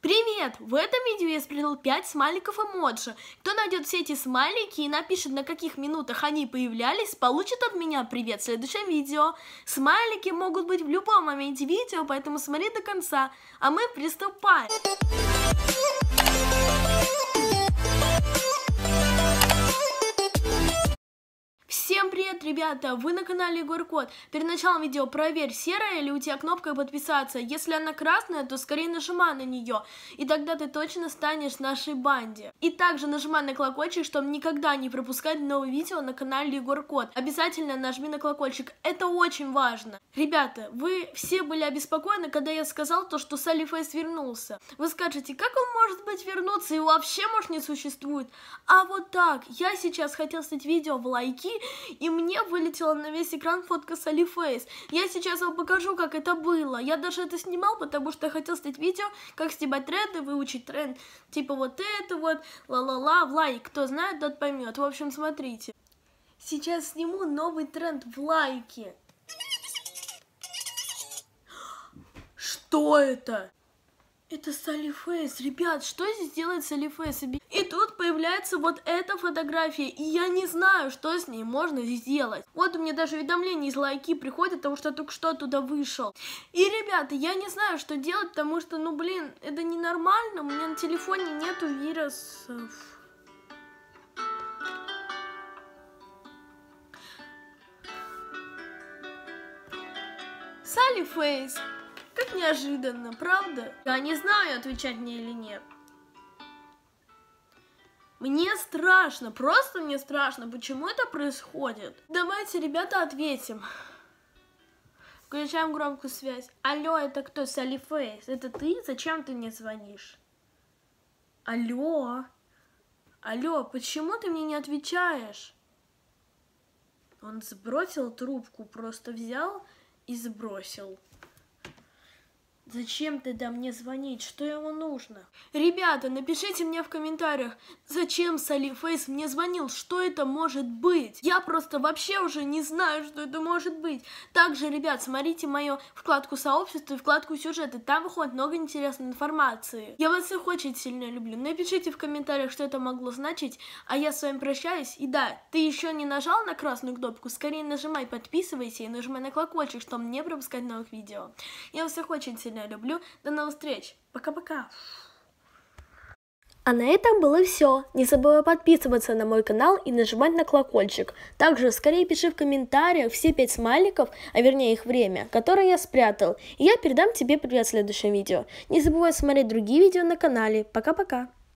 Привет! В этом видео я спрятал 5 смайликов эмоджи. Кто найдет все эти смайлики и напишет, на каких минутах они появлялись, получит от меня привет в следующем видео. Смайлики могут быть в любом моменте видео, поэтому смотри до конца. А мы приступаем! ребята, вы на канале Егор Кот. Перед началом видео проверь, серая ли у тебя кнопка подписаться. Если она красная, то скорее нажимай на нее, и тогда ты точно станешь нашей банде. И также нажимай на колокольчик, чтобы никогда не пропускать новые видео на канале Егор Кот. Обязательно нажми на колокольчик, это очень важно. Ребята, вы все были обеспокоены, когда я сказал то, что Салли Фейс вернулся. Вы скажете, как он может быть вернуться, и вообще может не существует? А вот так, я сейчас хотел снять видео в лайки, и мне меня вылетела на весь экран фотка с Алифейс. Я сейчас вам покажу, как это было. Я даже это снимал, потому что хотел снять видео, как снимать тренды, выучить тренд. Типа вот это вот, ла-ла-ла, в лайк. Кто знает, тот поймет. В общем, смотрите. Сейчас сниму новый тренд в лайке. Что это? Это Салифейс. Ребят, что здесь делает Салифейс? И тут появляется вот эта фотография, и я не знаю, что с ней можно сделать. Вот у меня даже уведомление из лайки приходит, потому что только что оттуда вышел. И, ребята, я не знаю, что делать, потому что, ну, блин, это ненормально. У меня на телефоне нету вирусов. Салифейс. Фейс так неожиданно, правда? Я не знаю, отвечать мне или нет. Мне страшно, просто мне страшно, почему это происходит. Давайте, ребята, ответим. Включаем громкую связь. Алло, это кто? Салифейс. Это ты? Зачем ты мне звонишь? Алло. Алло, почему ты мне не отвечаешь? Он сбросил трубку, просто взял и сбросил. Зачем тогда мне звонить? Что ему нужно? Ребята, напишите мне в комментариях, зачем Салли Фейс мне звонил? Что это может быть? Я просто вообще уже не знаю, что это может быть. Также, ребят, смотрите мою вкладку сообщества и вкладку сюжеты, Там выходит много интересной информации. Я вас всех очень сильно люблю. Напишите в комментариях, что это могло значить. А я с вами прощаюсь. И да, ты еще не нажал на красную кнопку? Скорее нажимай, подписывайся и нажимай на колокольчик, чтобы не пропускать новых видео. Я вас всех очень сильно сильно люблю. До новых встреч. Пока-пока. А на этом было все. Не забывай подписываться на мой канал и нажимать на колокольчик. Также скорее пиши в комментариях все пять смайликов, а вернее их время, которое я спрятал. И я передам тебе привет в следующем видео. Не забывай смотреть другие видео на канале. Пока-пока.